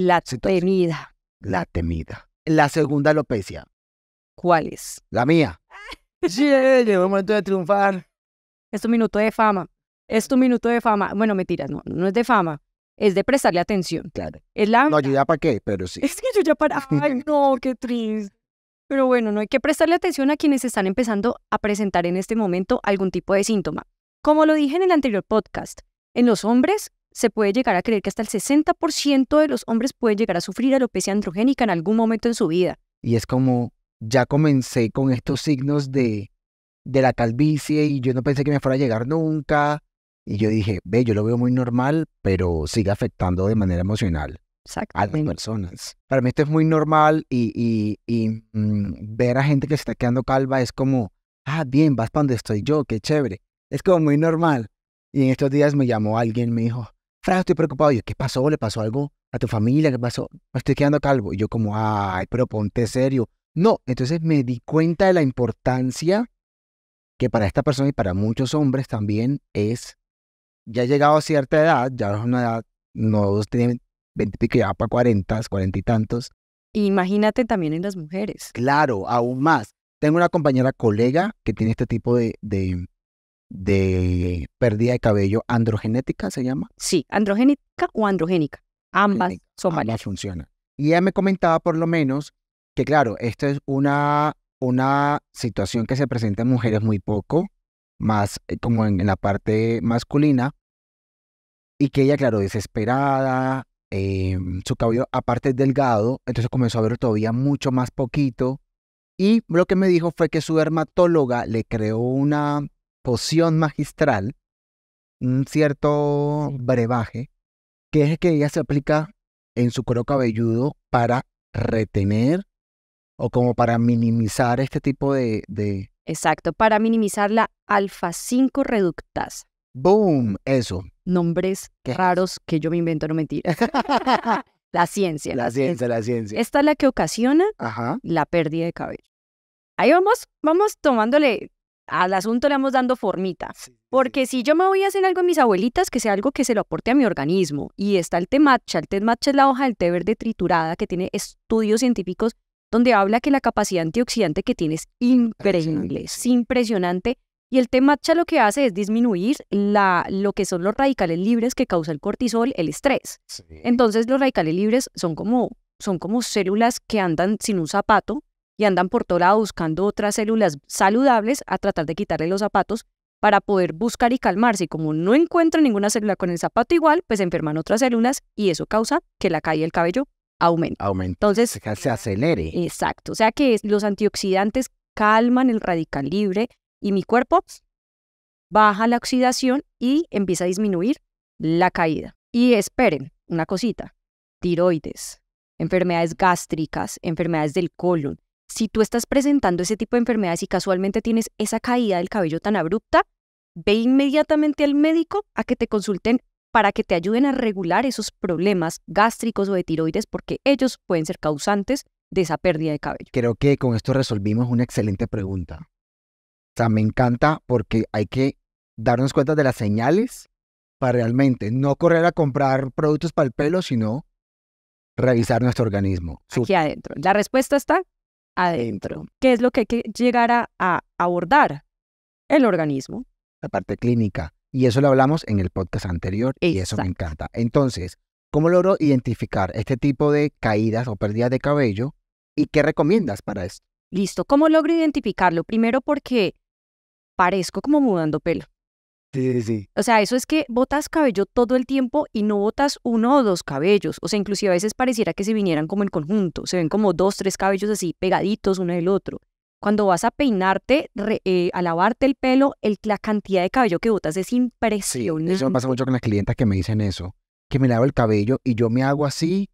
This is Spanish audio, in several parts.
La temida. La temida. La segunda alopecia. ¿Cuál es? La mía. Sí, llegó el momento de triunfar. Es tu minuto de fama. Es tu minuto de fama. Bueno, mentiras, no, no es de fama. Es de prestarle atención. Claro. Es la... No, yo para qué, pero sí. Es que yo ya para... Ay, no, qué triste. Pero bueno, no hay que prestarle atención a quienes están empezando a presentar en este momento algún tipo de síntoma. Como lo dije en el anterior podcast, en los hombres se puede llegar a creer que hasta el 60% de los hombres puede llegar a sufrir alopecia androgénica en algún momento en su vida. Y es como, ya comencé con estos signos de, de la calvicie y yo no pensé que me fuera a llegar nunca. Y yo dije, ve, yo lo veo muy normal, pero sigue afectando de manera emocional a las personas. Para mí esto es muy normal y, y, mm, ver a gente que se está quedando calva es como, ah, bien, vas para donde estoy yo, qué chévere. Es como muy normal. Y en estos días me llamó alguien, me dijo, Fran, estoy preocupado. ¿qué pasó? ¿Le pasó algo a tu familia? ¿Qué pasó? Me estoy quedando calvo. Y yo como, ay, pero ponte serio. No, entonces me di cuenta de la importancia que para esta persona y para muchos hombres también es, ya he llegado a cierta edad, ya es una edad, no tiene 20 y pico, ya para 40, 40 y tantos. E imagínate también en las mujeres. Claro, aún más. Tengo una compañera colega que tiene este tipo de, de pérdida de cabello androgenética, ¿se llama? Sí, androgenética o androgénica. Ambas son ambas Y ella me comentaba por lo menos que, claro, esto es una, una situación que se presenta en mujeres muy poco, más eh, como en, la parte masculina, y que ella, claro, desesperada, em, su cabello aparte es delgado, entonces comenzó a ver todavía mucho más poquito. Y lo que me dijo fue que su dermatóloga le creó una poción magistral, un cierto brebaje, que es el que ella se aplica en su cuero cabelludo para retener o como para minimizar este tipo de... Exacto, para minimizar la alfa 5 reductas ¡Boom! Eso. Nombres raros que yo me invento, no mentira. la ciencia. La ciencia, la ciencia. Esta es la que ocasiona la pérdida de cabello. Ahí vamos, vamos tomándole al asunto le vamos dando formita. Porque si yo me voy a hacer algo a mis abuelitas, que sea algo que se lo aporte a mi organismo. Y está el té matcha. El té matcha es la hoja del té verde triturada que tiene estudios científicos donde habla que la capacidad antioxidante que tiene es increíble, es impresionante. Y el té matcha lo que hace es disminuir la, lo que son los radicales libres que causa el cortisol, el estrés. Entonces los radicales libres son como, son como células que andan sin un zapato y andan por todo lado buscando otras células saludables a tratar de quitarle los zapatos para poder buscar y calmarse. Y como no encuentran ninguna célula con el zapato igual, pues enferman otras células y eso causa que la caída del cabello aumente. Aumente, Entonces, se acelere. Exacto. O sea que los antioxidantes calman el radical libre y mi cuerpo baja la oxidación y empieza a disminuir la caída. Y esperen, una cosita, tiroides, enfermedades gástricas, enfermedades del colon, si tú estás presentando ese tipo de enfermedades y casualmente tienes esa caída del cabello tan abrupta, ve inmediatamente al médico a que te consulten para que te ayuden a regular esos problemas gástricos o de tiroides porque ellos pueden ser causantes de esa pérdida de cabello. Creo que con esto resolvimos una excelente pregunta. O sea, me encanta porque hay que darnos cuenta de las señales para realmente no correr a comprar productos para el pelo, sino revisar nuestro organismo. Aquí adentro. La respuesta está adentro. ¿Qué es lo que hay que llegar a, abordar? El organismo. La parte clínica. Y eso lo hablamos en el podcast anterior y eso me encanta. Entonces, ¿cómo logro identificar este tipo de caídas o pérdidas de cabello y qué recomiendas para esto? Listo, ¿cómo logro identificarlo? Primero porque parezco como mudando pelo. Sí, sí, O sea, eso es que botas cabello todo el tiempo y no botas uno o dos cabellos. O sea, inclusive a veces pareciera que se vinieran como en conjunto. Se ven como dos, tres cabellos así pegaditos uno del otro. Cuando vas a peinarte, eh, a lavarte el pelo, el, la cantidad de cabello que botas es impresionante. eso me pasa mucho con las clientas que me dicen eso. Que me lavo el cabello y yo me hago así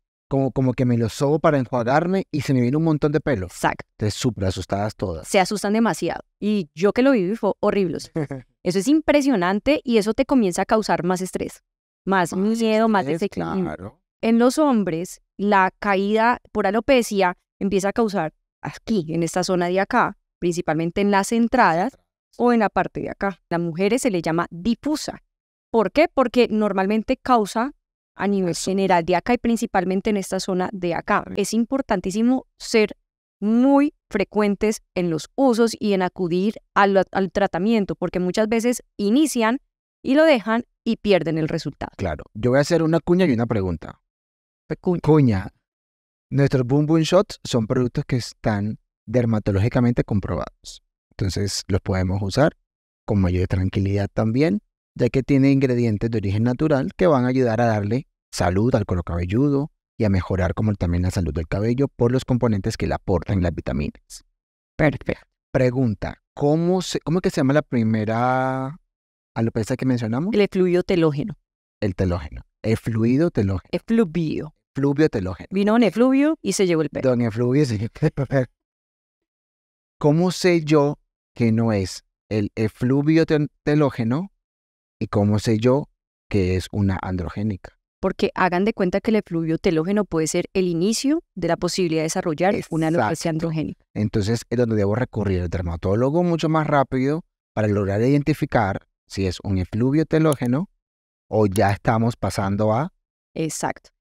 como, que me lo sobo para enjuagarme y se me viene un montón de pelo. Exacto. Te súper asustadas todas. Se asustan demasiado. Y yo que lo viví fue horrible. Eso es impresionante y eso te comienza a causar más estrés, más, miedo, más desequilibrio. En los hombres, la caída por alopecia empieza a causar aquí, en esta zona de acá, principalmente en las entradas o en la parte de acá. A las mujeres se le llama difusa. ¿Por qué? Porque normalmente causa a nivel general de acá y principalmente en esta zona de acá. Es importantísimo ser muy frecuentes en los usos y en acudir al, al tratamiento, porque muchas veces inician y lo dejan y pierden el resultado. Claro, yo voy a hacer una cuña y una pregunta. Cuña. cuña. Nuestros Boom Boom Shots son productos que están dermatológicamente comprobados. Entonces los podemos usar con mayor tranquilidad también ya que tiene ingredientes de origen natural que van a ayudar a darle salud al color cabelludo y a mejorar como también la salud del cabello por los componentes que le aportan las vitaminas. Perfecto. Pregunta, ¿cómo, se, cómo que se llama la primera alopecia que mencionamos? El efluvio telógeno. El telógeno. El fluido telógeno. Efluvio. Fluvio telógeno. Vino en efluvio y se llevó el pelo. Don efluvio y se llevó ¿Cómo sé yo que no es el efluvio telógeno ¿Y cómo sé yo que es una androgénica? Porque hagan de cuenta que el efluvio telógeno puede ser el inicio de la posibilidad de desarrollar una alopecia androgénica. Entonces es donde debo recurrir al dermatólogo mucho más rápido para lograr identificar si es un efluvio telógeno o ya estamos pasando a... Exacto.